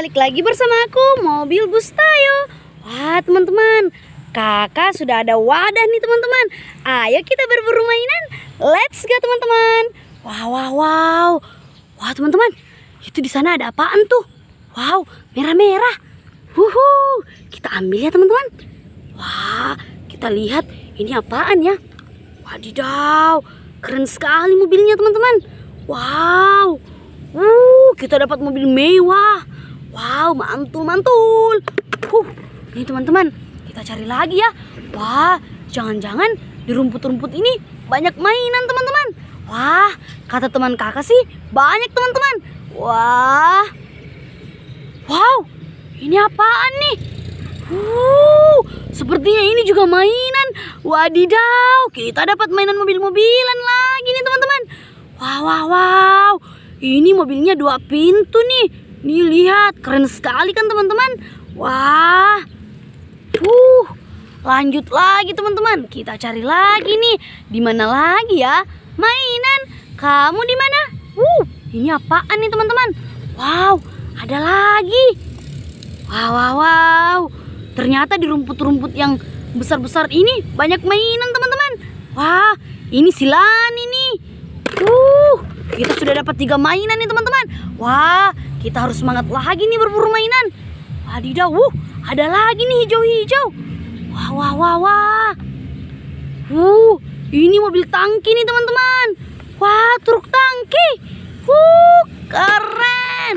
balik lagi bersama aku Mobil Bus Tayo Wah teman-teman Kakak sudah ada wadah nih teman-teman Ayo kita berburu mainan Let's go teman-teman Wow wow wow Wah teman-teman Itu di sana ada apaan tuh Wow merah-merah Wuhu Kita ambil ya teman-teman Wah kita lihat ini apaan ya Wadidaw Keren sekali mobilnya teman-teman Wow Uh, kita dapat mobil mewah. Wow, mantul, mantul. Huh, ini teman-teman, kita cari lagi ya. Wah, jangan-jangan di rumput-rumput ini banyak mainan teman-teman. Wah, kata teman kakak sih banyak teman-teman. Wah, wow, ini apaan nih? Uh, sepertinya ini juga mainan. Wadidaw, kita dapat mainan mobil-mobilan lagi nih teman-teman. Wow, wow, wow. Ini mobilnya dua pintu nih. Nih lihat, keren sekali kan teman-teman? Wah. Uh, lanjut lagi teman-teman. Kita cari lagi nih. Di mana lagi ya? Mainan. Kamu di mana? Uh, ini apaan nih teman-teman? Wow, ada lagi. Wow, wow, wow. Ternyata di rumput-rumput yang besar-besar ini banyak mainan teman-teman. Wah, ini silan ini. Uh, kita sudah dapat tiga mainan nih teman-teman. Wah, kita harus semangat lagi nih berburu mainan. Wadidaw, wuh, ada lagi nih hijau-hijau. Wah, wah, wah, wah. Wuh, ini mobil tangki nih teman-teman. Wah, truk tangki. Wuh, keren.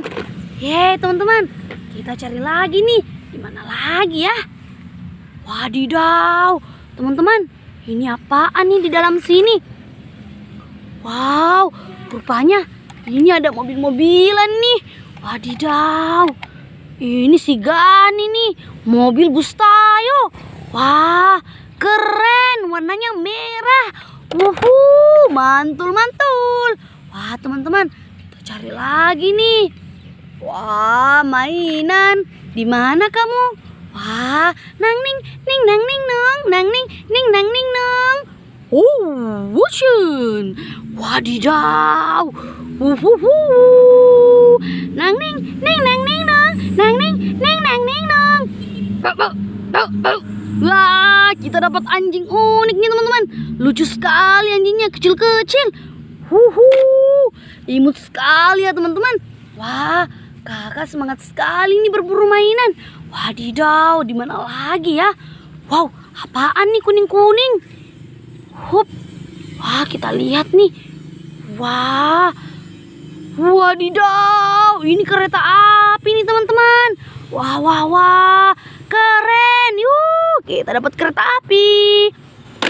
Yeay teman-teman, kita cari lagi nih. Di mana lagi ya? Wadidaw, teman-teman, ini apaan nih di dalam sini? Wow, rupanya ini ada mobil-mobilan nih. Wadidaw, ini si Gani nih, mobil bus tayo. Wah, keren, warnanya merah. Wuhu, mantul mantul. Wah, teman-teman, kita cari lagi nih. Wah, mainan. Di mana kamu? Wah, nang ning, ning nang ning nong, nang ning, ning nang ning nong. Oh, wushun. Wadidaw. Wuhuhu nang ning ning nang ning nong nang ning ning nang ning nong wah kita dapat anjing unik nih teman-teman lucu sekali anjingnya kecil-kecil huhu imut sekali ya teman-teman wah kakak semangat sekali nih berburu mainan wadidaw dimana lagi ya wow apaan nih kuning-kuning hup wah kita lihat nih wah wadidaw ini kereta api nih teman-teman. Wah, wah, wah. Keren. yuk kita dapat kereta api.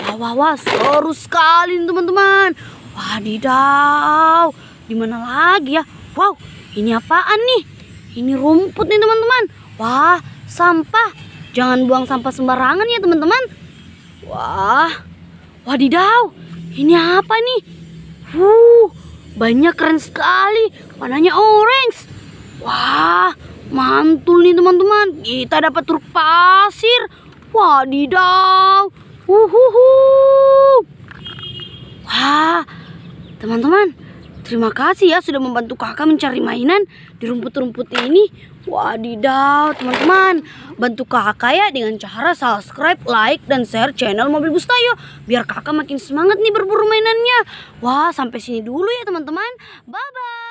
Wah, wah, wah. Seru sekali nih teman-teman. Wadidaw. Di lagi ya? Wow, ini apaan nih? Ini rumput nih teman-teman. Wah, sampah. Jangan buang sampah sembarangan ya teman-teman. Wah, wadidaw. Ini apa nih? Wuh, banyak keren sekali. Warnanya orange. Wah, mantul nih teman-teman. Kita dapat truk pasir. Wadidaw. Uhuhu. Wah, teman-teman. Terima kasih ya sudah membantu kakak mencari mainan di rumput-rumput ini. Wadidaw, teman-teman. Bantu kakak ya dengan cara subscribe, like, dan share channel Mobil Bustayo. Biar kakak makin semangat nih berburu mainannya. Wah, sampai sini dulu ya teman-teman. Bye-bye.